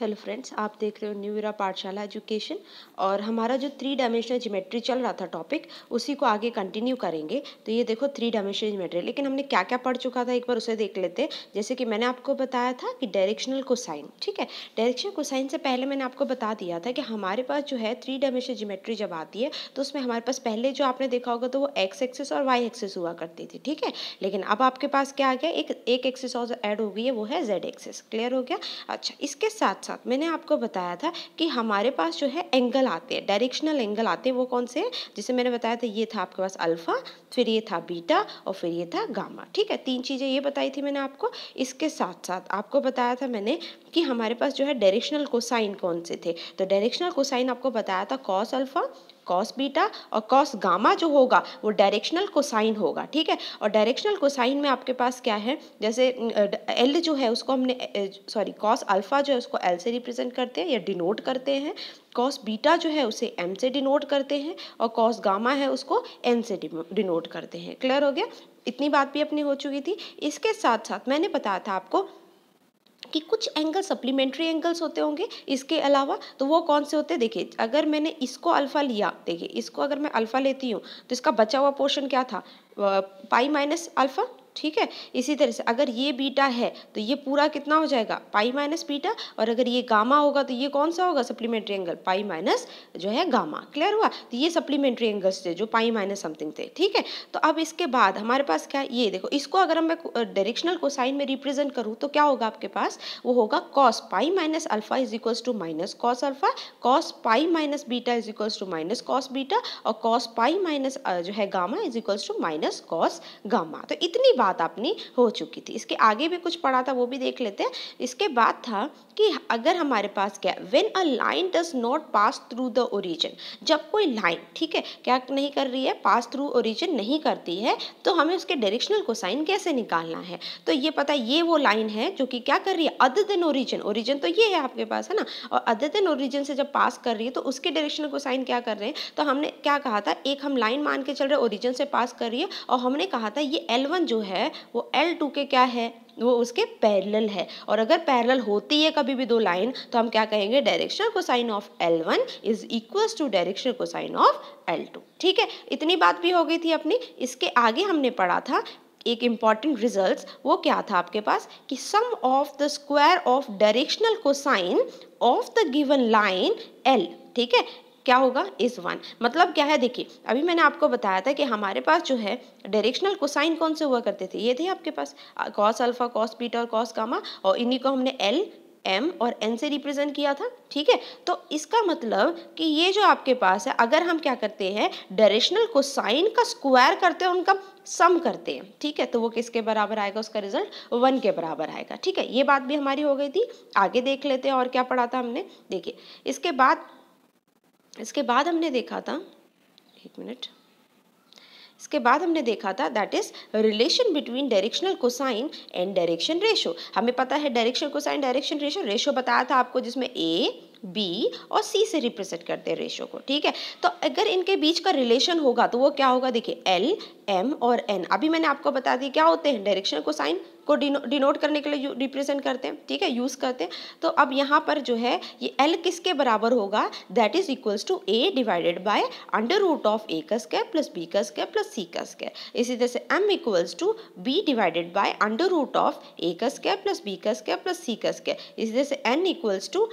Hello friends आप देख रहे हो न्यू इरा पाठशाला एजुकेशन और हमारा जो थ्री डायमेंशनल ज्योमेट्री चल रहा था टॉपिक उसी को आगे कंटिन्यू करेंगे तो ये देखो थ्री डायमेंशनल ज्योमेट्री लेकिन हमने क्या क्या पढ़ चुका था एक बार उसे देख लेते जैसे कि मैंने आपको बताया था कि डायरेक्शनल कोसाइन ठीक है डायरेक्शनल कोसाइन से पहले मैंने आपको बता दिया था कि हमारे पास जो है थ्री डायमेंशनल ज्योमेट्री जब आती है तो उसमें हमारे पास पहले जो आपने देखा होगा तो वो एक्स एक्सेस और वाई एक्सेस हुआ करती थी ठीक है लेकिन अब आपके पास क्या आ गया एक एक एक्सेस और एड हो गई है वो है जेड एक्सेस क्लियर हो गया अच्छा इसके साथ साथ मैंने आपको बताया था कि हमारे पास जो है एंगल आते हैं डायरेक्शनल एंगल आते हैं वो कौन से जैसे मैंने बताया था ये था आपके पास अल्फ़ा फिर ये था बीटा और फिर ये था गामा ठीक है तीन चीज़ें ये बताई थी मैंने आपको इसके साथ साथ आपको बताया था मैंने कि हमारे पास जो है डायरेक्शनल कोसाइन कौन से थे तो डायरेक्शनल कोसाइन आपको बताया था कॉस अल्फ़ा कॉस बीटा और कॉस गामा जो होगा वो डायरेक्शनल कोसाइन होगा ठीक है और डायरेक्शनल कोसाइन में आपके पास क्या है जैसे एल जो है उसको हमने सॉरी कॉस अल्फ़ा जो है उसको एल से रिप्रेजेंट करते हैं या डिनोट करते हैं कॉस बीटा जो है उसे एम से डिनोट करते हैं और कॉस गामा है उसको एन से डिनोट करते हैं क्लियर हो गया इतनी बात भी अपनी हो चुकी थी इसके साथ साथ मैंने बताया था आपको कि कुछ एंगल सप्लीमेंट्री एंगल्स होते होंगे इसके अलावा तो वो कौन से होते हैं देखिए अगर मैंने इसको अल्फ़ा लिया देखिए इसको अगर मैं अल्फ़ा लेती हूँ तो इसका बचा हुआ पोर्शन क्या था पाई माइनस अल्फ़ा ठीक है इसी तरह से अगर ये बीटा है तो ये पूरा कितना हो जाएगा पाई माइनस बीटा और अगर ये गामा होगा तो ये कौन सा होगा सप्लीमेंट्री एंगल पाई माइनस जो है गामा क्लियर हुआ तो ये सप्लीमेंट्री एंगल्स थे जो पाई माइनस समथिंग थे ठीक है तो अब इसके बाद हमारे पास क्या है ये देखो इसको अगर मैं डायरेक्शनल को साइन में रिप्रेजेंट करूँ तो क्या होगा आपके पास वो होगा cos pi minus alpha is equals to minus cos alpha cos pi minus beta is equals to minus cos beta और कॉस पाई माइनस जो है gamma is equals to minus cos gamma तो इतनी बात अपनी हो चुकी थी इसके आगे भी कुछ पढ़ा था वो भी देख लेते हैं इसके बाद था कि अगर हमारे पास क्या when a line does not pass through the origin जब कोई लाइन ठीक है क्या नहीं कर रही है पास थ्रू ओरिजिन नहीं करती है तो हमें उसके डायरेक्शनल को साइन कैसे निकालना है तो ये पता ये वो लाइन है जो कि क्या कर रही है अदर देन ओरिजिन ओरिजिन तो ये है आपके पास है ना और अदर देन ओरिजिन से जब पास कर रही है तो उसके डायरेक्शनल को साइन क्या कर रहे हैं तो हमने क्या कहा था एक हम लाइन मान के चल रहे ओरिजिन से पास कर रही है और हमने कहा था ये एल जो है है वो एल टू के क्या है वो उसके पैरेलल है और अगर पैरेलल होती है कभी भी दो लाइन तो हम क्या कहेंगे direction cosine of l one is equals to direction cosine of l two ठीक है इतनी बात भी हो गई थी अपनी इसके आगे हमने पढ़ा था एक इम्पॉर्टेंट रिजल्ट वो क्या था आपके पास कि sum of the square of directional cosine of the given line l ठीक है क्या होगा इज़ वन मतलब क्या है देखिए अभी मैंने आपको बताया था कि हमारे पास जो है डायरेक्शनल कोसाइन कौन से हुआ करते थे ये थे आपके पास कॉस अल्फा कॉस बीटा और कॉस कामा और इन्हीं को हमने एल एम और एन से रिप्रेजेंट किया था ठीक है तो इसका मतलब कि ये जो आपके पास है अगर हम क्या करते हैं डायरेक्शनल को साइन का स्क्वायर करते हैं उनका सम करते हैं ठीक है तो वो किसके बराबर आएगा उसका रिजल्ट वन के बराबर आएगा ठीक है ये बात भी हमारी हो गई थी आगे देख लेते हैं और क्या पढ़ा था हमने देखिए इसके बाद इसके बाद हमने देखा था एक मिनट इसके बाद हमने देखा था that is relation between directional cosine and direction ratio हमें पता है direction cosine direction ratio ratio बताया था आपको जिसमें ए बी और सी से रिप्रेजेंट करते हैं रेशो को ठीक है तो अगर इनके बीच का रिलेशन होगा तो वो क्या होगा देखिए एल एम और एन अभी मैंने आपको बता दिया क्या होते हैं डायरेक्शन कोसाइन को डिनोट करने के लिए रिप्रेजेंट करते हैं ठीक है यूज़ करते हैं तो अब यहाँ पर जो है ये एल किसके बराबर होगा that is equals to a divided by under root of a का स्क्वायर प्लस बी का स्क्वायर प्लस सी का स्क्वायर इसी तरह से m equals to b divided by under root of a का स्क्वायर प्लस बी का square plus c का square इसी तरह से एन इक्वल्स टू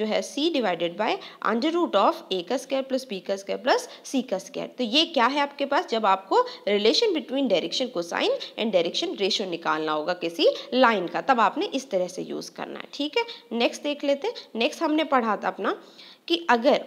जो है c divided by under root of a का स्क्वायर प्लस बी का स्क्वायर प्लस सी का स्क्वायर तो ये क्या है आपके पास जब आपको relation between direction cosine and direction ratio निकाल निकालना होगा किसी लाइन का तब आपने इस तरह से यूज़ करना है ठीक है नेक्स्ट देख लेते नेक्स्ट हमने पढ़ा था अपना कि अगर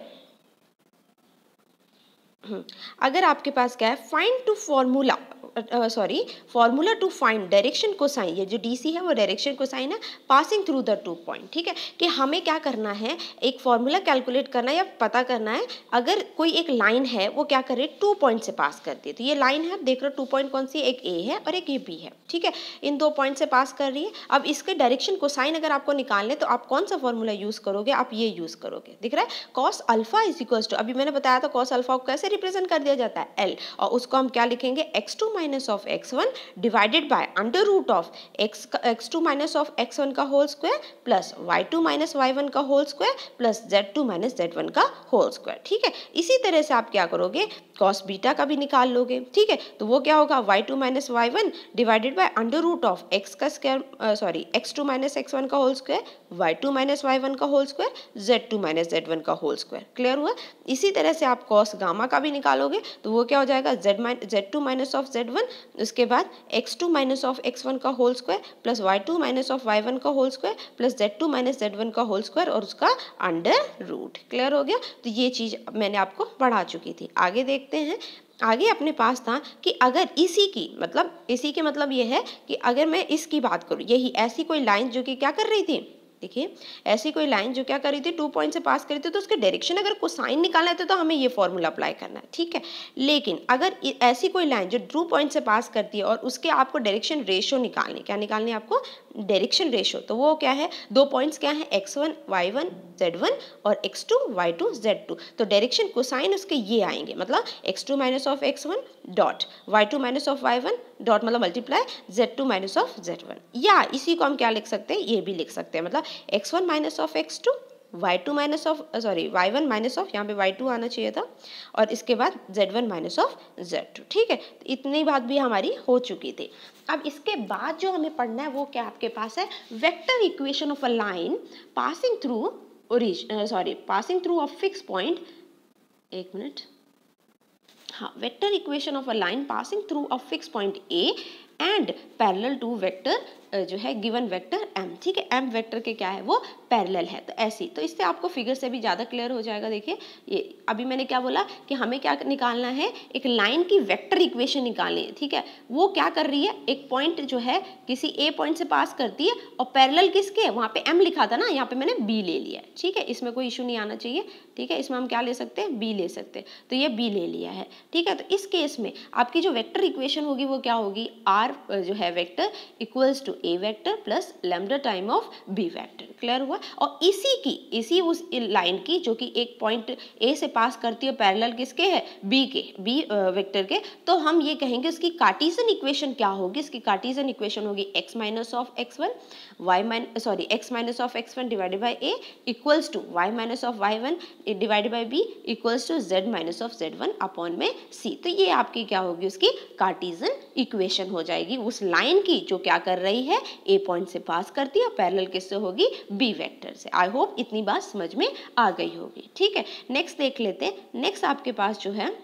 हम्म, अगर आपके पास क्या है find to formula sorry formula to find direction cosine ये जो डीसी है वो डायरेक्शन को साइन है passing through the two point ठीक है कि हमें क्या करना है एक फार्मूला कैलकुलेट करना है या पता करना है अगर कोई एक लाइन है वो क्या करे टू पॉइंट से पास कर दे तो ये लाइन है देख रहे हो टू पॉइंट कौन सी एक ए है और एक ये बी है ठीक है इन दो पॉइंट से पास कर रही है अब इसके डायरेक्शन को साइन अगर आपको निकालने तो आप कौन सा फॉर्मूला यूज़ करोगे आप ये यूज़ करोगे दिख रहा है cos alpha is equal to अभी मैंने बताया था कॉस अल्फा को कैसे रिप्रेजेंट कर दिया जाता है एल और उसको हम क्या लिखेंगे x two minus minus of x one divided by under root of x x two minus of x one का whole square plus y two minus y one का whole square plus z two minus z one का whole square ठीक है इसी तरह से आप क्या करोगे कॉस बीटा का भी निकाल लोगे ठीक है तो वो क्या होगा y two minus y one divided by under root of x का square sorry x two minus x one का whole square y two minus y one का whole square z two minus z one का whole square clear हुआ इसी तरह से आप cos gamma का भी निकालोगे तो वो क्या हो जाएगा z minus z two minus of z z one उसके बाद x two minus of x one का whole square plus y two minus of y one का whole square plus z two minus z one का whole square और उसका under root clear हो गया तो ये चीज़ मैंने आपको पढ़ा चुकी थी आगे देखते हैं आगे अपने पास था कि अगर इसी की मतलब इसी के मतलब ये है कि अगर मैं इसकी बात करूँ यही ऐसी कोई लाइन जो कि क्या कर रही थी देखिए ऐसी कोई लाइन जो क्या करी थी टू पॉइंट से पास करी थी तो उसके डायरेक्शन अगर साइन निकालना है तो, तो हमें ये फॉर्मूला अप्लाई करना है ठीक है लेकिन अगर ऐसी कोई लाइन जो टू पॉइंट से पास करती है और उसके आपको डायरेक्शन रेशो निकालनी क्या निकालनी आपको डायरेक्शन रेशो तो वो क्या है दो पॉइंट्स क्या है x one y one z one और x two y two z two तो डायरेक्शन को साइन उसके ये आएंगे मतलब x two minus of x one dot y two minus of y one dot मतलब multiply z two minus of z one या इसी को हम क्या लिख सकते हैं ये भी लिख सकते हैं मतलब x one minus of x two y two minus of sorry y one minus of यहाँ पे वाई टू आना चाहिए था और इसके बाद z one minus of z two ठीक है तो इतनी बात भी हमारी हो चुकी थी अब इसके बाद जो हमें पढ़ना है वो क्या आपके पास है vector equation of a line passing through origin sorry passing through a fix point एक मिनट vector equation of a line passing through a fixed point A and parallel to vector जो है गिवन वेक्टर एम ठीक है M vector के क्या है वो पैरेलल है तो ऐसे तो इससे आपको फिगर से भी ज़्यादा क्लियर हो जाएगा देखिए ये अभी मैंने क्या बोला कि हमें क्या निकालना है एक लाइन की वेक्टर इक्वेशन निकालनी है ठीक है वो क्या कर रही है एक पॉइंट जो है किसी ए पॉइंट से पास करती है और पैरेलल किसके वहाँ पे एम लिखा था ना यहाँ पे मैंने बी ले लिया ठीक है इसमें कोई इशू नहीं आना चाहिए ठीक है इसमें हम क्या ले सकते हैं बी ले सकते हैं तो ये बी ले लिया है ठीक है तो इस केस में आपकी जो वैक्टर इक्वेशन होगी वो क्या होगी आर जो है vector equals to into a vector plus lambda time of b vector clear हुआ और इसी की इसी उस लाइन की जो कि एक पॉइंट ए से पास करती है पैरल किसके है बी के बी वैक्टर के तो हम ये कहेंगे उसकी कार्टीजन इक्वेशन क्या होगी इसकी कार्टीजन इक्वेशन होगी x minus of x one y minus sorry x minus of x one divided by a equals to y minus of y one divide by b equals to z minus of z one upon में c तो ये आपकी क्या होगी उसकी Cartesian equation हो जाएगी उस लाइन की जो क्या कर रही है ए पॉइंट से पास करती है और पैरेलल किससे होगी बी वेक्टर से आई होप इतनी बात समझ में आ गई होगी ठीक है नेक्स्ट देख लेते हैं नेक्स्ट आपके पास जो है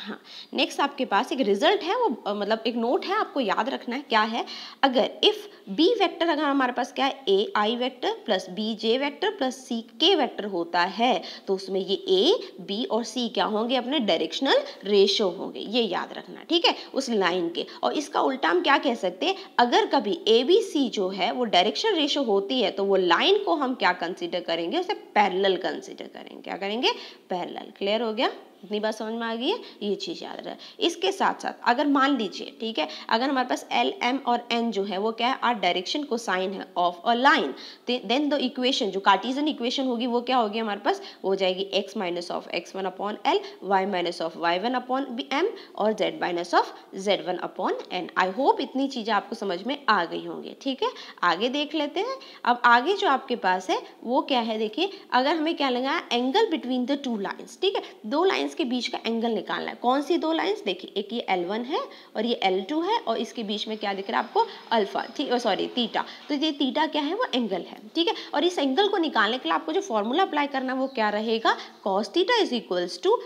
हाँ नेक्स्ट आपके पास एक रिजल्ट है वो मतलब एक नोट है आपको याद रखना है क्या है अगर इफ़ बी वेक्टर अगर हमारे पास क्या है a i vector plus b j vector plus c k vector होता है तो उसमें ये ए बी और सी क्या होंगे अपने डायरेक्शनल रेशो होंगे ये याद रखना ठीक है उस लाइन के और इसका उल्टा हम क्या कह सकते हैं अगर कभी ए बी सी जो है वो डायरेक्शन रेशो होती है तो वो लाइन को हम क्या कंसिडर करेंगे उसे पैरल कंसिडर करेंगे क्या करेंगे पैरल क्लियर हो गया इतनी बात समझ में आ गई है ये चीज़ याद रहे इसके साथ साथ अगर मान लीजिए ठीक है अगर हमारे पास एल एम और एन जो है वो क्या है आर डायरेक्शन को साइन है of a line then the equation जो कार्टिजन इक्वेशन होगी वो क्या होगी हमारे पास हो जाएगी x minus of x one upon l y minus of y one upon m और z minus of z one upon n I hope इतनी चीज़ें आपको समझ में आ गई होंगी ठीक है आगे देख लेते हैं अब आगे जो आपके पास है वो क्या है देखिए अगर हमें क्या लगा angle between the two lines ठीक है दो लाइन लाइंस के बीच का एंगल निकालना है कौन सी दो लाइंस देखिए एक ये L1 है और ये L2 है और इसके बीच में क्या दिख रहा है आपको अल्फा ठीक सॉरी तीटा तो ये तीटा क्या है वो एंगल है ठीक है और इस एंगल को निकालने के लिए आपको जो फॉर्मूला अप्लाई करना है वो क्या रहेगा cos theta is equals to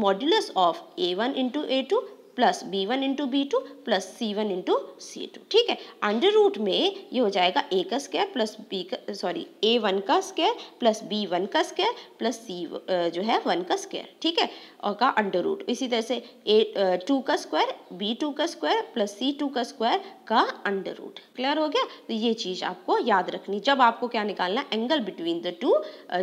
modulus of a one into a two plus B one into b two plus C one into c two ठीक है अंडर रूट में ये हो जाएगा ए का स्क्वायर प्लस बी का सॉरी ए वन का square plus B one का स्क्वायर प्लस सी जो है वन का स्क्वायर ठीक है और का अंडर रूट इसी तरह से ए टू का स्क्वायर बी टू का स्क्वायर प्लस सी टू का स्क्वायर का अंडर रूट क्लियर हो गया तो ये चीज़ आपको याद रखनी जब आपको क्या निकालना एंगल बिटवीन द टू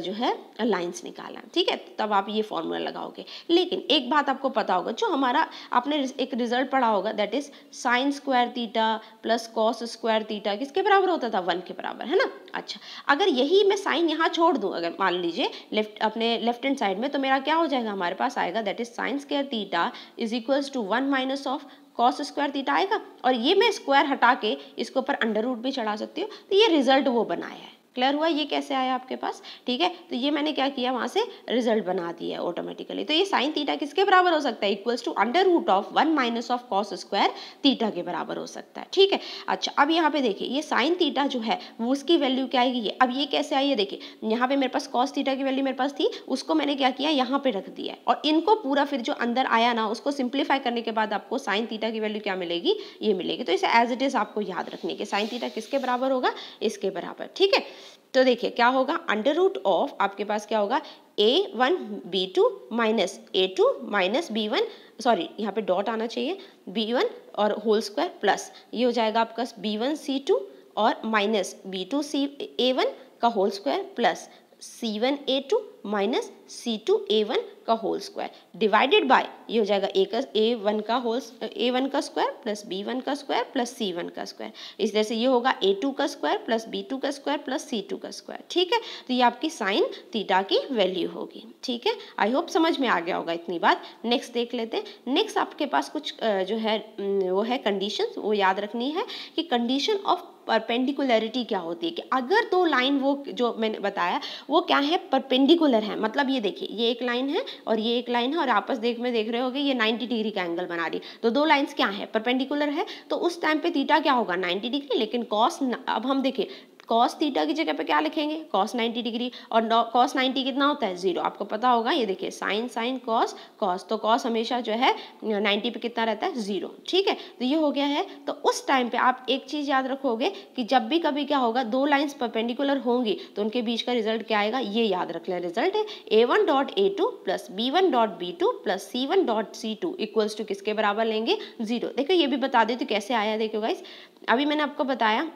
जो है लाइन्स निकालना ठीक है तब आप ये फॉर्मूला लगाओगे लेकिन एक बात आपको पता होगा जो हमारा आपने एक रिजल्ट पढ़ा होगा that is sine square theta plus cos square theta किसके बराबर होता था वन के बराबर है ना अच्छा अगर यही मैं साइन यहाँ छोड़ दूँ अगर मान लीजिए लेफ्ट अपने लेफ्ट हैंड साइड में तो मेरा क्या हो जाएगा हमारे पास आएगा that is sine square theta is equals to one minus of cos square theta आएगा और ये मैं स्क्वायर हटा के इसके ऊपर अंडर रूट भी चढ़ा सकती हूँ तो ये रिजल्ट वो बनाया है क्लियर हुआ ये कैसे आया आपके पास ठीक है तो ये मैंने क्या किया वहाँ से रिजल्ट बना दिया है ऑटोमेटिकली तो ये साइन थीटा किसके बराबर हो सकता है equals to under root of one minus of cos square theta के बराबर हो सकता है ठीक है अच्छा अब यहाँ पे देखिए ये साइन थीटा जो है वो उसकी वैल्यू क्या आएगी ये अब ये कैसे आई है देखिए यहाँ पे मेरे पास कॉस थीटा की वैल्यू मेरे पास थी उसको मैंने क्या किया यहाँ पे रख दिया और इनको पूरा फिर जो अंदर आया ना उसको सिंप्लीफाई करने के बाद आपको साइन थीटा की वैल्यू क्या मिलेगी ये मिलेगी तो इसे एज इट इज़ आपको याद रखने के साइन थीटा किसके बराबर होगा इसके बराबर ठीक है तो देखिए क्या होगा अंडर रूट ऑफ आपके पास क्या होगा A one B two minus A two minus B one sorry यहाँ पे डॉट आना चाहिए बी वन और होल स्क्वायर प्लस ये हो जाएगा आपका बी वन सी टू और minus B two C A one का whole square plus C one A two minus C two A one का होल स्क्वायर डिवाइडेड बाय ये हो जाएगा ए का ए वन का होल ए वन का square plus B one का square plus सी one का स्क्वायर इस तरह से ये होगा ए टू का स्क्वायर प्लस बी टू का स्क्वायर प्लस सी टू का स्क्वायर ठीक है तो ये आपकी साइन थीटा की वैल्यू होगी ठीक है आई होप समझ में आ गया होगा इतनी बात नेक्स्ट देख लेते हैं नेक्स्ट आपके पास कुछ जो है वो है कंडीशन वो याद रखनी है कि कंडीशन ऑफ परपेंडिकुलरिटी क्या होती है कि अगर दो लाइन वो जो मैंने बताया वो क्या है परपेंडिकुलर है मतलब ये देखिए ये एक लाइन है और ये एक लाइन है और आपस देख में देख रहे हो ये 90 डिग्री का एंगल बना रही तो दो लाइंस क्या है परपेंडिकुलर है तो उस टाइम पे थीटा क्या होगा 90 डिग्री लेकिन कॉस अब हम देखें कॉस थीटा की जगह पे क्या लिखेंगे कॉस 90 डिग्री और कॉस 90 कितना होता है जीरो आपको पता होगा ये देखिए साइन साइन कॉस कॉस तो कॉस हमेशा जो है 90 पे कितना रहता है जीरो ठीक है तो ये हो गया है तो उस टाइम पे आप एक चीज़ याद रखोगे कि जब भी कभी क्या होगा दो लाइन्स परपेंडिकुलर होंगी तो उनके बीच का रिजल्ट क्या आएगा ये याद रख लें रिजल्ट है A one dot A two plus B one dot B two plus C one dot C two equals to किसके बराबर लेंगे जीरो देखो ये भी बता देती तो कैसे आया देखो गाइस अभी मैंने आपको बताया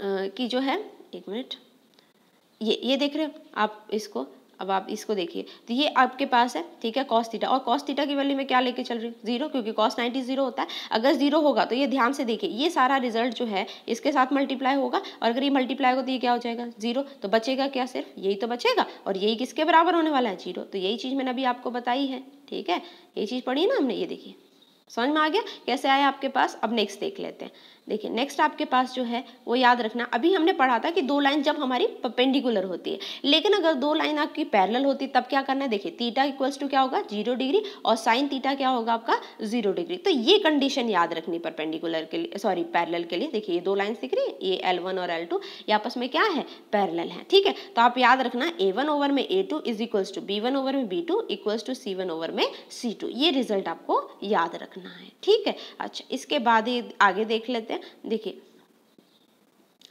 की जो है एक मिनट ये ये देख रहे हो आप इसको अब आप इसको देखिए तो ये आपके पास है ठीक है कॉस थीटा और कॉस थीटा की वैल्यू में क्या लेके चल रही हूँ जीरो क्योंकि कॉस नाइन्टी जीरो होता है अगर जीरो होगा तो ये ध्यान से देखिए ये सारा रिजल्ट जो है इसके साथ मल्टीप्लाई होगा और अगर ये मल्टीप्लाई होगा तो ये क्या हो जाएगा जीरो तो बचेगा क्या सिर्फ यही तो बचेगा और यही किसके बराबर होने वाला है जीरो तो यही चीज़ मैंने अभी आपको बताई है ठीक है ये चीज़ पढ़ी ना हमने ये देखिए समझ में आ गया कैसे आया आपके पास अब नेक्स्ट देख लेते हैं देखिए नेक्स्ट आपके पास जो है वो याद रखना अभी हमने पढ़ा था कि दो लाइन जब हमारी पेंडिकुलर होती है लेकिन अगर दो लाइन आपकी पैरेलल होती तब क्या करना है देखिए तीटा इक्वल्स टू क्या होगा जीरो डिग्री और साइन तीटा क्या होगा आपका जीरो डिग्री तो ये कंडीशन याद रखनी परपेंडिकुलर के लिए सॉरी पैरल के लिए देखिए ये दो लाइन दिख रही है ये एल वन और एल टू आपस में क्या है पैरल है ठीक है तो आप याद रखना ए ओवर में A two is equals to B one over में B two equals to C one over में सी टू ये रिजल्ट आपको याद रखना रखना है ठीक है अच्छा इसके बाद ही आगे देख लेते हैं देखिए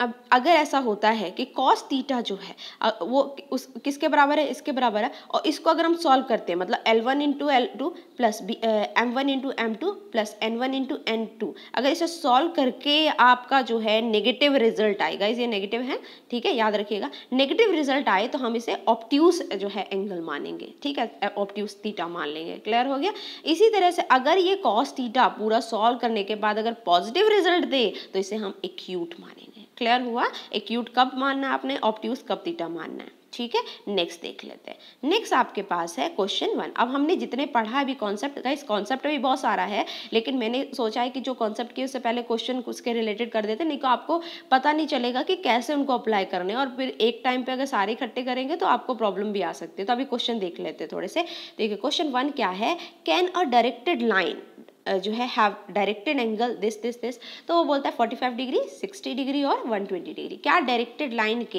अब अगर ऐसा होता है कि कॉस थीटा जो है वो उस किसके बराबर है इसके बराबर है और इसको अगर हम सॉल्व करते हैं मतलब L1 one into L two plus B M one into M two plus N one into N two अगर इसे सॉल्व करके आपका जो है नेगेटिव रिजल्ट आएगा इसे नेगेटिव है ठीक है याद रखिएगा नेगेटिव रिजल्ट आए तो हम इसे ऑप्ट्यूस जो है एंगल मानेंगे ठीक है ऑप्ट्यूस थीटा मान लेंगे क्लियर हो गया इसी तरह से अगर ये कॉस थीटा पूरा सॉल्व करने के बाद अगर पॉजिटिव रिजल्ट दे तो इसे हम एक्यूट मानेंगे क्लियर हुआ एक्यूट कब मानना है आपने ऑप्ट्यूज कब थीटा मानना है ठीक है नेक्स्ट देख लेते हैं नेक्स्ट आपके पास है क्वेश्चन वन अब हमने जितने पढ़ा अभी कॉन्सेप्ट का इस कॉन्सेप्ट भी बहुत सारा है लेकिन मैंने सोचा है कि जो कॉन्सेप्ट किए उससे पहले क्वेश्चन उसके रिलेटेड कर देते नहीं तो आपको पता नहीं चलेगा कि कैसे उनको अप्लाई करने और फिर एक टाइम पर अगर सारे इकट्ठे करेंगे तो आपको प्रॉब्लम भी आ सकती है तो अभी क्वेश्चन देख लेते हैं थोड़े से देखिए क्वेश्चन वन क्या है कैन अ डायरेक्टेड लाइन जो है have directed angle this this this तो वो बोलता है 45 डिग्री 60 डिग्री और 120 डिग्री क्या डायरेक्टेड लाइन के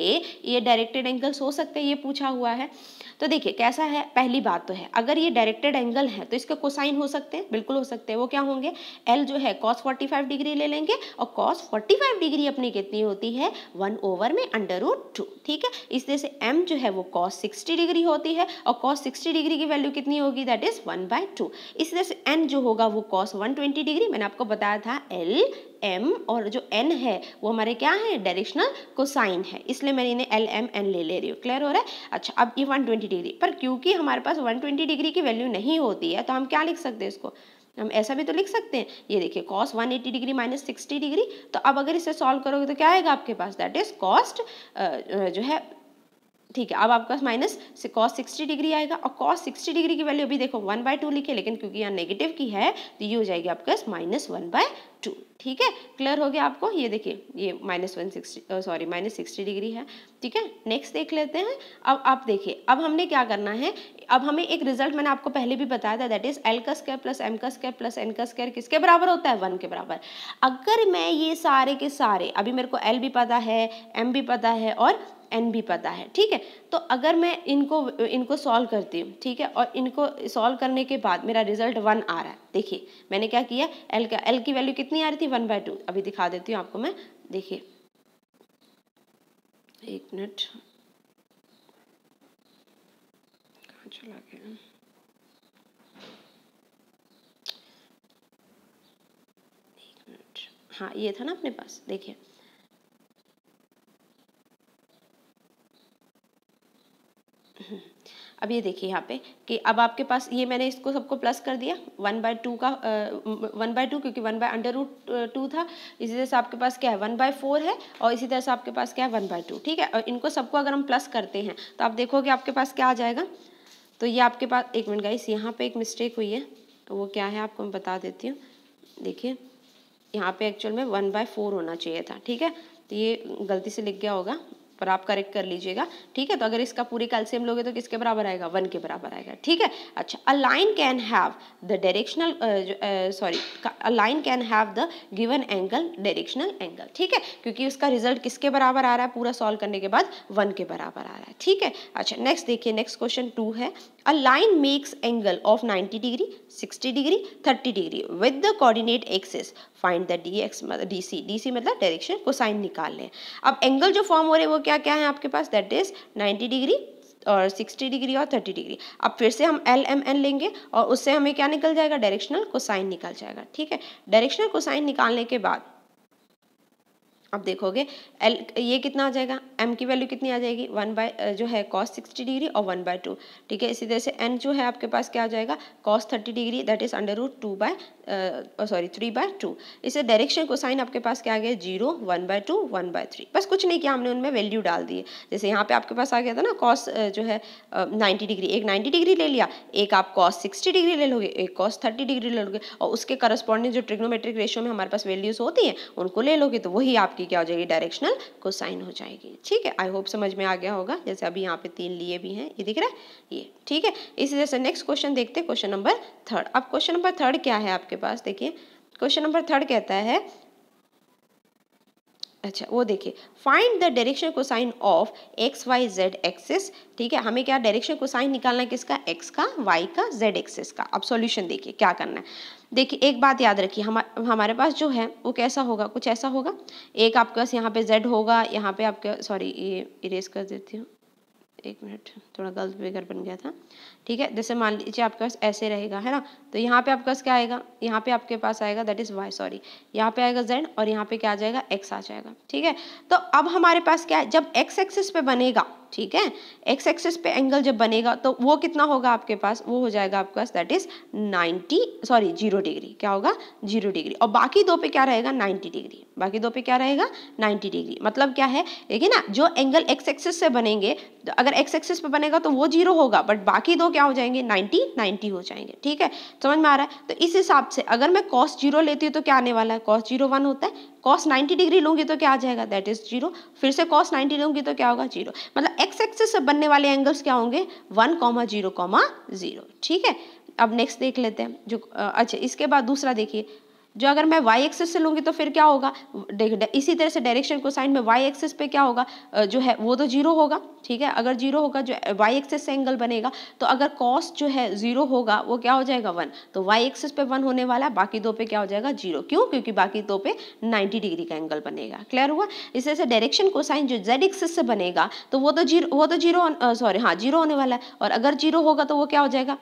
ये डायरेक्टेड एंगल्स हो सकते हैं ये पूछा हुआ है तो देखिए कैसा है पहली बात तो है अगर ये डायरेक्टेड एंगल है तो इसका कोसाइन हो सकते हैं बिल्कुल हो सकते हैं वो क्या होंगे एल जो है कॉस 45 डिग्री ले लेंगे और कॉस 45 डिग्री अपनी कितनी होती है वन ओवर में अंडर रूट टू ठीक है इस तरह से एम जो है वो कॉस 60 डिग्री होती है और कॉस 60 डिग्री की वैल्यू कितनी होगी that is one by two इस तरह से एन जो होगा वो कॉस 120 डिग्री मैंने आपको बताया था एल एम और जो एन है वो हमारे क्या है डायरेक्शनल कोसाइन है इसलिए मैंने इन्हें एल एम एन ले ले रही हूँ क्लियर हो रहा है अच्छा अब ये 120 डिग्री पर क्योंकि हमारे पास 120 डिग्री की वैल्यू नहीं होती है तो हम क्या लिख सकते हैं इसको हम ऐसा भी तो लिख सकते हैं ये देखिए cos 180 degree minus sixty degree तो अब अगर इसे सॉल्व करोगे तो क्या आएगा आपके पास दैट इज कॉस्ट जो है ठीक है अब आपका माइनस से कॉस सिक्सटी डिग्री आएगा और कॉस सिक्सटी डिग्री की वैल्यू अभी देखो वन बाय टू लिखे लेकिन क्योंकि यहाँ नेगेटिव की है तो ये हो जाएगी आपके पास माइनस वन बाय टू ठीक है क्लियर हो गया आपको ये देखिए ये minus one sixty sorry minus sixty degree है ठीक है नेक्स्ट देख लेते हैं अब आप देखिए अब हमने क्या करना है अब हमें एक रिजल्ट मैंने आपको पहले भी बताया था दैट इज एल का स्क्वायर प्लस एम का स्क्वायर प्लस एन का स्क्वायर किसके बराबर होता है वन के बराबर अगर मैं ये सारे के सारे अभी मेरे को एल भी पता है एम भी पता है और एन भी पता है ठीक है तो अगर मैं इनको इनको सॉल्व करती हूँ ठीक है और इनको सॉल्व करने के बाद मेरा रिजल्ट वन आ रहा है देखिए मैंने क्या किया एल का एल की वैल्यू कितनी आ रही थी वन बाय टू अभी दिखा देती हूँ आपको मैं देखिए एक मिनट चला गया हाँ ये था ना अपने पास देखिए हम्म। अब ये देखिए यहाँ पे कि अब आपके पास ये मैंने इसको सबको प्लस कर दिया वन बाय टू का वन बाय टू क्योंकि one by under root two था इसी तरह से आपके पास क्या है वन बाय फोर है और इसी तरह से आपके पास क्या है वन बाय टू ठीक है और इनको सबको अगर हम प्लस करते हैं तो आप देखोगे आपके पास क्या आ जाएगा तो ये आपके पास एक मिनट गाइस यहाँ पर एक मिस्टेक हुई है तो वो क्या है आपको मैं बता देती हूँ देखिए यहाँ पे एक्चुअल में वन बाय फोर होना चाहिए था ठीक है तो ये गलती से लिख गया होगा पर आप करेक्ट कर लीजिएगा ठीक है तो अगर इसका पूरी कैल्सियम लोगे तो किसके बराबर आएगा वन के बराबर आएगा ठीक है अच्छा a line can have the directional sorry a line can have the given angle directional angle ठीक है क्योंकि उसका रिजल्ट किसके बराबर आ रहा है पूरा सॉल्व करने के बाद वन के बराबर आ रहा है ठीक है अच्छा नेक्स्ट देखिए नेक्स्ट क्वेश्चन टू है A line makes angle of 90 degree, 60 degree, 30 degree with the coordinate axis. Find the dx मतलब dc. dc मतलब direction cosine निकाल लें अब angle जो form हो रहे हैं वो क्या क्या है आपके पास that is 90 degree और 60 डिग्री और 30 डिग्री अब फिर से हम एल एम एन लेंगे और उससे हमें क्या निकल जाएगा डायरेक्शनल कोसाइन निकल जाएगा ठीक है डायरेक्शनल कोसाइन निकालने के बाद अब देखोगे एल ये कितना आ जाएगा एम की वैल्यू कितनी आ जाएगी वन बाय जो है कॉस सिक्सटी डिग्री और वन बाय टू ठीक है इसी तरह से एन जो है आपके पास क्या आ जाएगा cos thirty degree that is under root two by sorry three by two इसे डायरेक्शन को साइन आपके पास क्या आ गया zero one by two one by three बस कुछ नहीं किया हमने उनमें वैल्यू डाल दिए जैसे यहाँ पे आपके पास आ गया था ना कॉस जो है नाइन्टी डिग्री एक नाइन्टी डिग्री ले लिया एक आप कॉस सिक्सटी डिग्री ले लोगे एक कॉस थर्टी डिग्री ले लोगे और उसके करस्पॉन्डिंग जो ट्रिग्नोमेट्रिक रेशियो में हमारे पास वैल्यूज होती हैं उनको ले लोगे तो वही आप आपकी क्या हो जाएगी डायरेक्शनल कोसाइन हो जाएगी ठीक है आई होप समझ में आ गया होगा जैसे अभी यहाँ पे तीन लिए भी हैं ये दिख रहा है ये ठीक है इसी जैसे नेक्स्ट क्वेश्चन देखते हैं क्वेश्चन नंबर थर्ड अब क्वेश्चन नंबर थर्ड क्या है आपके पास देखिए क्वेश्चन नंबर थर्ड कहता है अच्छा वो देखिए find the direction cosine of X Y Z axes ठीक है हमें क्या डायरेक्शन को साइन निकालना है किसका एक्स का वाई का जेड एक्सेस का अब सॉल्यूशन देखिए क्या करना है देखिए एक बात याद रखिए हम हमारे पास जो है वो कैसा होगा कुछ ऐसा होगा एक आपके पास यहाँ पे जेड होगा यहाँ पे आपके सॉरी ये इरेज कर देती हूँ एक मिनट थोड़ा गलत बेगर बन गया था ठीक है जैसे मान लीजिए आपके पास ऐसे रहेगा है ना तो यहाँ पे आपके पास क्या आएगा यहाँ पे आपके पास आएगा दैट इज़ वाई सॉरी यहाँ पे आएगा जेड और यहाँ पे क्या आ जाएगा एक्स आ जाएगा ठीक है तो अब हमारे पास क्या है जब एक्स एक्सिस पे बनेगा ठीक है एक्स एक्सिस पे एंगल जब बनेगा तो वो कितना होगा आपके पास वो हो जाएगा आपके पास that is ninety sorry zero degree क्या होगा जीरो डिग्री और बाकी दो पे क्या रहेगा नाइन्टी डिग्री बाकी दो पे क्या रहेगा नाइन्टी डिग्री मतलब क्या है देखिए ना जो एंगल एक्स एक्सिस से बनेंगे तो अगर एक्स एक्सिस पे बनेगा तो वो जीरो होगा बट बाकी दो क्या हो जाएंगे 90 90 हो जाएंगे ठीक है समझ में आ रहा है तो इस हिसाब से अगर मैं कॉस जीरो लेती हूँ तो क्या आने वाला है कॉस जीरो वन होता है कॉस 90 डिग्री लूंगी तो क्या आ जाएगा दैट इज जीरो फिर से कॉस 90 लूंगी तो क्या होगा जीरो मतलब एक्स एक्सेस से बनने वाले एंगल्स क्या होंगे one comma zero comma zero ठीक है अब नेक्स्ट देख लेते हैं जो अच्छा इसके बाद दूसरा देखिए जो अगर मैं वाई एक्सेस से लूँगी तो फिर क्या होगा इसी तरह से डायरेक्शन को साइन में वाई एक्सेस पे क्या होगा जो है वो तो जीरो होगा ठीक है अगर जीरो होगा जो वाई एक्सेस से एंगल बनेगा तो अगर कॉस्ट जो है जीरो होगा वो क्या हो जाएगा वन तो वाई एक्सेस पे वन होने वाला है बाकी दो पे क्या हो जाएगा जीरो क्यों क्योंकि बाकी दो पे नाइन्टी डिग्री का एंगल बनेगा क्लियर हुआ इस तरह से डायरेक्शन को साइन जो जेड एक्सेस से बनेगा तो वो तो जीरो वो तो जीरो सॉरी हाँ जीरो होने वाला है और अगर जीरो होगा तो वो क्या हो जाएगा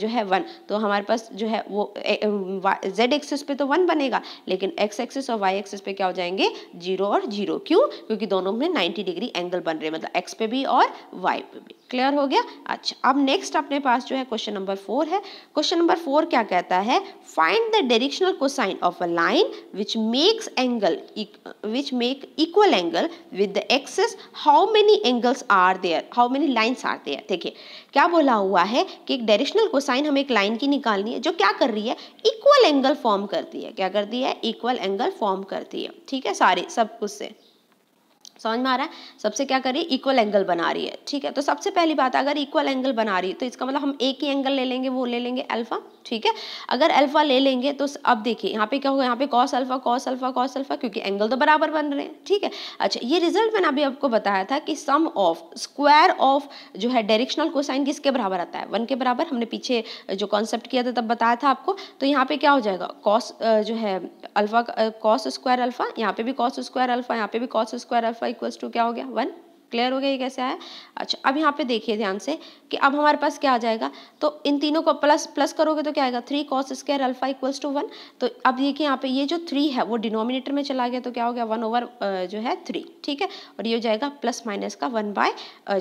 जो है वन तो हमारे पास जो है वो जेड एक्सिस पे तो वन बनेगा लेकिन एक्स एक्सिस और वाई एक्सिस पे क्या हो जाएंगे जीरो और जीरो क्यों क्योंकि दोनों में नाइन्टी डिग्री एंगल बन रहे हैं मतलब एक्स पे भी और वाई पे भी क्लियर हो गया अच्छा अब नेक्स्ट अपने पास जो है क्वेश्चन नंबर फोर है क्वेश्चन नंबर फोर क्या कहता है find the directional cosine of a line which makes angle which make equal angle with the axes how many angles are there how many lines are there देखिए क्या बोला हुआ है कि एक डायरेक्शनल कोसाइन हमें एक लाइन की निकालनी है जो क्या कर रही है इक्वल एंगल फॉर्म करती है क्या करती है इक्वल एंगल फॉर्म करती है ठीक है सारे सब कुछ से समझ में आ रहा है सबसे क्या कर रही है इक्वल एंगल बना रही है ठीक है तो सबसे पहली बात अगर इक्वल एंगल बना रही है तो इसका मतलब हम एक ही एंगल ले लेंगे वो ले लेंगे अल्फा ठीक है अगर अल्फा ले लेंगे तो अब देखिए यहाँ पे क्या होगा यहाँ पे cos alpha cos alpha cos alpha क्योंकि एंगल तो बराबर बन रहे हैं ठीक है अच्छा ये रिजल्ट मैंने अभी आपको बताया था कि सम ऑफ स्क्वायर ऑफ जो है डायरेक्शनल कोसाइन किसके बराबर आता है वन के बराबर हमने पीछे जो कॉन्सेप्ट किया था तब बताया था आपको तो यहाँ पे क्या हो जाएगा कॉस जो है अल्फा कॉस स्क्वायर अल्फा यहाँ पे भी कॉस स्क्वायर अल्फा यहाँ पे भी cos square alpha equals to क्या हो गया वन क्लियर हो गया ये कैसे आया अच्छा अब यहाँ पे देखिए ध्यान से कि अब हमारे पास क्या आ जाएगा तो इन तीनों को प्लस प्लस करोगे तो क्या आएगा three cos square alpha equals to one तो अब देखिए यहाँ पे ये जो थ्री है वो डिनोमिनेटर में चला गया तो क्या हो गया वन ओवर जो है थ्री ठीक है और ये हो जाएगा प्लस माइनस का वन बाय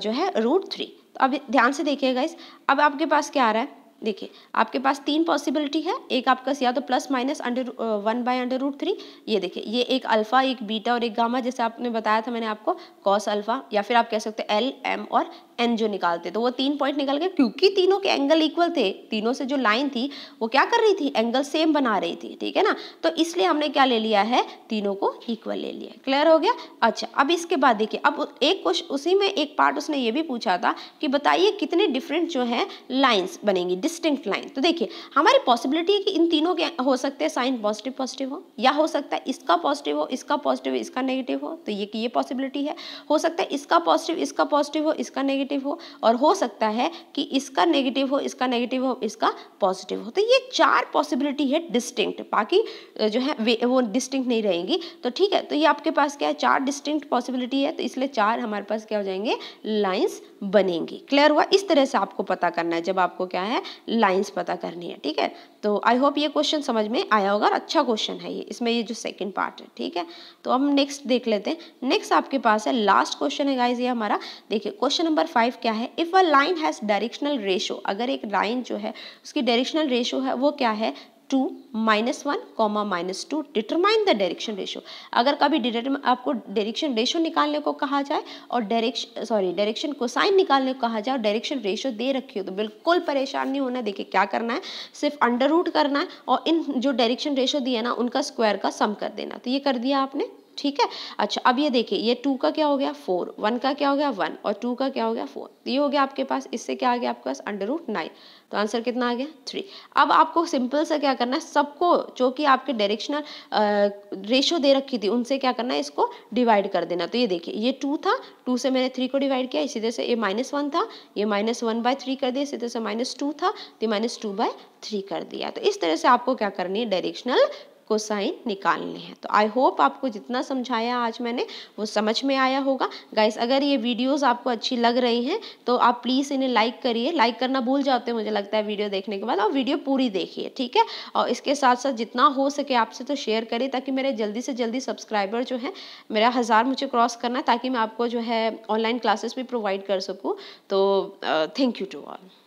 जो है रूट थ्री तो अब ध्यान से देखिएगा इस अब आपके पास क्या आ रहा है देखिए आपके पास तीन पॉसिबिलिटी है एक आपका या तो plus minus under one by under root three ये देखिए ये एक अल्फ़ा एक बीटा और एक गामा जैसे आपने बताया था मैंने आपको कॉस अल्फ़ा या फिर आप कह सकते हैं एल एम और एन जो निकालते तो वो तीन पॉइंट निकल गए क्योंकि तीनों के एंगल इक्वल थे तीनों से जो लाइन थी वो क्या कर रही थी एंगल सेम बना रही थी ठीक है ना तो इसलिए हमने क्या ले लिया है तीनों को इक्वल ले लिया क्लियर हो गया अच्छा अब इसके बाद देखिए अब एक क्वेश्चन उसी में एक पार्ट उसने ये भी पूछा था कि बताइए कितने डिफरेंट जो है लाइन्स बनेंगी डिस्टिंक्ट लाइन तो देखिए हमारी पॉसिबिलिटी है कि इन तीनों के हो सकते हैं साइन पॉजिटिव पॉजिटिव हो या हो सकता है इसका पॉजिटिव हो इसका पॉजिटिव इसका नेगेटिव हो तो ये ये पॉसिबिलिटी है हो सकता है इसका पॉजिटिव इसका पॉजिटिव हो इसका नेगेटिव हो और हो सकता है कि इसका नेगेटिव हो इसका नेगेटिव हो इसका पॉजिटिव हो तो ये चार पॉसिबिलिटी है डिस्टिंक्ट बाकी जो है वो डिस्टिंक्ट नहीं रहेंगी तो ठीक है तो ये आपके पास क्या है चार डिस्टिंक्ट पॉसिबिलिटी है तो इसलिए चार हमारे पास क्या हो जाएंगे लाइन्स बनेंगी क्लियर हुआ इस तरह से आपको पता करना है जब आपको क्या है लाइंस पता करनी है ठीक है तो आई होप ये क्वेश्चन समझ में आया होगा और अच्छा क्वेश्चन है ये इसमें ये जो सेकंड पार्ट है ठीक है तो हम नेक्स्ट देख लेते हैं नेक्स्ट आपके पास है लास्ट क्वेश्चन है गाइज ये हमारा देखिए क्वेश्चन नंबर फाइव क्या है if a line has directional ratio अगर एक लाइन जो है उसकी डायरेक्शनल रेशो है वो क्या है two minus one comma minus two determine the direction ratio अगर कभी आपको डायरेक्शन रेशो निकालने को कहा जाए और direction sorry direction cosine निकालने को कहा जाए और डायरेक्शन रेशो दे रखी हो तो बिल्कुल परेशान नहीं होना देखिए क्या करना है सिर्फ अंडर रूट करना है और इन जो डायरेक्शन रेशो दिए ना उनका स्क्वायर का सम कर देना तो ये कर दिया आपने ठीक है अच्छा अब ये देखिए ये टू का क्या हो गया फोर वन का क्या हो गया वन और टू का क्या हो गया फोर ये हो गया आपके पास इससे क्या आ गया आपके पास अंडर रूट नाइन तो आंसर कितना आ गया थ्री अब आपको सिंपल सा क्या करना है सबको जो कि आपके डायरेक्शनल रेशो दे रखी थी उनसे क्या करना है इसको डिवाइड कर देना तो ये देखिए ये टू था टू से मैंने थ्री को डिवाइड किया इसी तरह से ये माइनस वन था ये माइनस वन बाय थ्री कर दिया इसी तरह से माइनस टू था तो माइनस टू बाय थ्री कर दिया तो इस तरह से आपको क्या करनी है डायरेक्शनल साइन निकालने हैं तो आई होप आपको जितना समझाया आज मैंने वो समझ में आया होगा गाइस अगर ये वीडियोस आपको अच्छी लग रही हैं तो आप प्लीज़ इन्हें लाइक करिए लाइक करना भूल जाते हो मुझे लगता है वीडियो देखने के बाद और वीडियो पूरी देखिए ठीक है और इसके साथ साथ जितना हो सके आपसे तो शेयर करिए ताकि मेरे जल्दी से जल्दी सब्सक्राइबर जो है मेरा हज़ार मुझे क्रॉस करना है ताकि मैं आपको जो है ऑनलाइन क्लासेस भी प्रोवाइड कर सकूँ तो थैंक यू टू ऑल